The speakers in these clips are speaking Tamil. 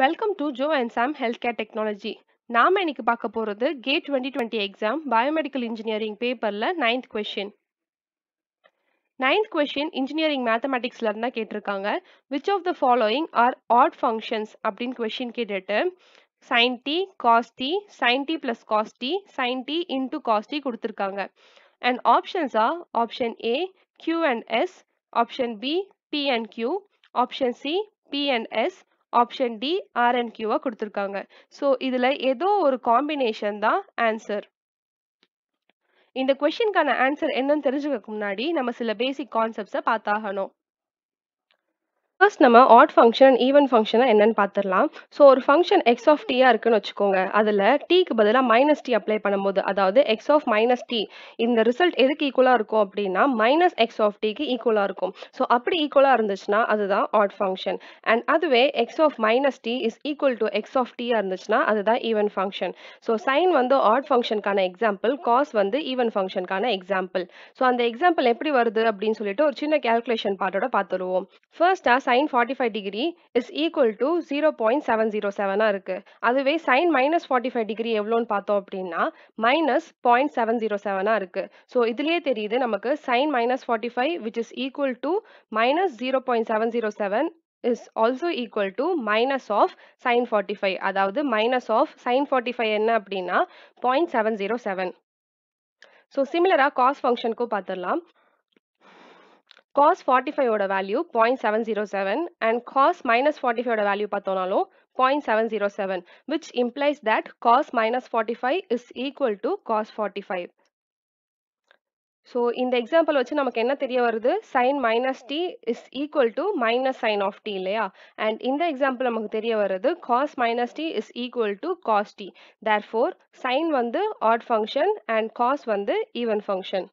Welcome to Jo and Sam health care technology நாம் இன்னைக்கு பார்க்க போகிறது GATE twenty twenty exam biomedical engineering பேப்பரில் ninth question ninth question engineering மேத்தமெட்டிக்ஸில் இருந்தால் கேட்டிருக்காங்க which of the following are odd functions அப்படின்னு கொஷின் கேட்டுட்டு sin t cos t t sin D plus cos t t sin t into cos t கொடுத்துருக்காங்க and options are option A Q and S option B P and Q option C P and S option D R and கியூவாக கொடுத்துருக்காங்க ஸோ இதில் ஏதோ ஒரு காம்பினேஷன் தான் ஆன்சர் இந்த கொஷினுக்கான ஆன்சர் என்னன்னு தெரிஞ்சுக்க முன்னாடி நம்ம சில பேசிக் கான்செப்ட்ஸை பார்த்தாகணும் ஃபர்ஸ்ட் நம்ம ஆட் ஃபங்க்ஷன் ஈவன் ஃபங்க்ஷனாக என்னன்னு பார்த்துடலாம் ஸோ ஒரு ஃபங்க்ஷன் எக்ஸ் ஆஃப் டீயாக இருக்குன்னு வச்சுக்கோங்க அதில் டீக்கு பதிலாக மைனஸ் டி அப்ளை பண்ணும்போது அதாவது எக்ஸ் ஆஃப் மைனஸ் டி இந்த ரிசல்ட் எதுக்கு ஈக்குவலாக இருக்கும் அப்படின்னா மைனஸ் எக்ஸ் ஆஃப் டீக்கு ஈக்குவலாக இருக்கும் ஸோ அப்படி ஈக்குவலாக இருந்துச்சுன்னா அதுதான் ஆட் ஃபங்க்ஷன் அண்ட் அதுவே X of minus T is equal to X of டீயாக இருந்துச்சுன்னா அதுதான் ஈவன் ஃபங்க்ஷன் ஸோ சைன் வந்து ஆட் ஃபங்க்ஷனுக்கான எக்ஸாம்பிள் காஸ் வந்து ஈவன் ஃபங்க்ஷனுக்கான எக்ஸாம்பிள் ஸோ அந்த எக்ஸாம்பிள் எப்படி வருது அப்படின்னு சொல்லிட்டு ஒரு சின்ன கேல்குலேஷன் பார்ட்டோட பார்த்துருவோம் ஃபர்ஸ்டாக sin forty five degree is equal to zero point seven zero செவனாக இருக்குது அதுவே sin minus forty five degree எவ்வளோன்னு பார்த்தோம் அப்படின்னா மைனஸ் பாயிண்ட் செவன் ஜீரோ செவனாக இருக்குது ஸோ இதுலேயே தெரியுது நமக்கு sin minus forty five which is equal to minus zero point seven zero seven is also equal to minus of sin forty five அதாவது minus of sin forty five என்ன அப்படின்னா point seven zero seven so சிமிலராக காஸ் ஃபங்க்ஷனுக்கும் பார்த்துடலாம் காஸ் ஃபார்ட்டி ஃபைவோட value point seven zero seven and cos minus forty ஃபைவோட வேல்யூ பார்த்தோம்னாலும் point seven zero seven which implies that cos minus forty five is equal to cos forty five so இந்த எக்ஸாம்பிள் வச்சு நமக்கு என்ன தெரிய வருது sin minus T is equal to minus sin of T இல்லையா அண்ட் இந்த எக்ஸாம்பிள் நமக்கு தெரிய வருது cos minus T is equal to cos T therefore ஃபோர் சைன் வந்து ஆட் ஃபங்க்ஷன் அண்ட் காஸ் வந்து ஈவன் ஃபங்க்ஷன்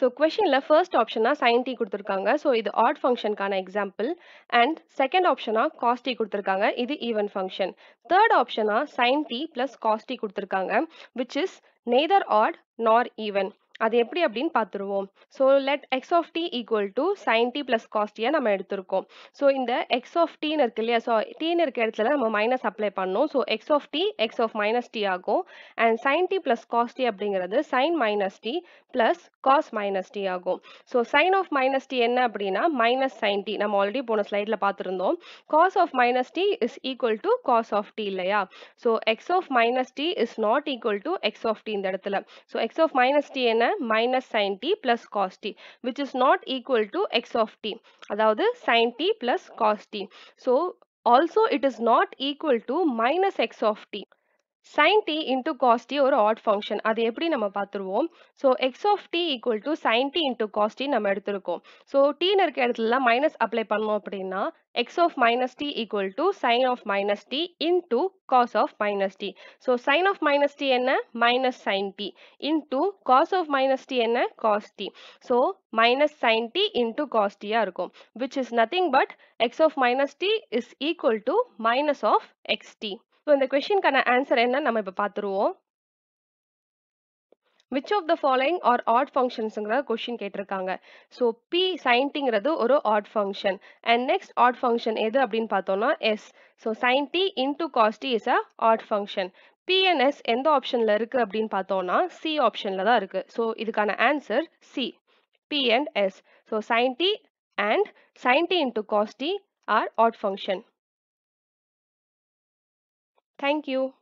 ஸோ கொஷனில் ஃபர்ஸ்ட் ஆப்ஷனாக சைன் டி கொடுத்துருக்காங்க ஸோ இது ஆட் ஃபங்க்ஷனுக்கான எக்ஸாம்பிள் அண்ட் செகண்ட் ஆப்ஷனாக காஸ்ட் டி கொடுத்துருக்காங்க இது ஈவன் ஃபங்க்ஷன் தேர்ட் ஆப்ஷனாக sin D plus cos T கொடுத்துருக்காங்க which is neither odd nor even அது எப்படி அப்படின்னு பார்த்துருவோம் so let X of T equal to sin D plus காஸ்டியை நம்ம எடுத்திருக்கோம் ஸோ இந்த எக்ஸ் ஆஃப் டீன்னு இருக்கு இல்லையா ஸோ டீன்னு இருக்க இடத்துல நம்ம மைனஸ் அப்ளை பண்ணோம் so X of T X of minus T ஆகும் and sin D plus cos t அப்படிங்கிறது sin minus T plus cos minus T ஆகும் so sin of minus T என்ன அப்படின்னா மைனஸ் சைன் டி நம்ம ஆல்ரெடி போன ஸ்லைடில் பார்த்துருந்தோம் cos of minus T is equal to cos of T இல்லையா so X of minus T is not equal to X of T இந்த இடத்துல so X of minus T என்ன minus sin t plus cos t which is not equal to x of t அதாவது sin t plus cos t so also it is not equal to minus x of t sin t into cos t ஒரு odd ஃபங்க்ஷன் அது எப்படி நம்ம பார்த்துருவோம் so X of T equal to sin t into cos t நம்ம எடுத்திருக்கோம் ஸோ t நிருக்கு இடத்துலலாம் மைனஸ் அப்ளை பண்ணோம் அப்படின்னா X of minus T equal to sin of minus T into cos of minus t so sin of minus t என்ன minus sin t into cos of minus t என்ன cos t so minus sin t into cos t இருக்கும் which is nothing but X of minus t is equal to minus of x t so இந்த கொஷினுக்கான ஆன்சர் என்ன நம்ம இப்போ பார்த்துருவோம் which of the following are ஆட் ஃபங்க்ஷன்ஸுங்கிற கொஷின் கேட்டிருக்காங்க ஸோ பி சைன்டிங்கிறது ஒரு odd function and next odd function எது அப்படின்னு பார்த்தோம்னா S so sin t into cos t is a odd function P and S எந்த ஆப்ஷனில் இருக்குது அப்படின்னு பார்த்தோம்னா சி ஆப்ஷனில் தான் இருக்குது ஸோ இதுக்கான answer C P and S so sin t and sin t into cos t are odd function Thank you.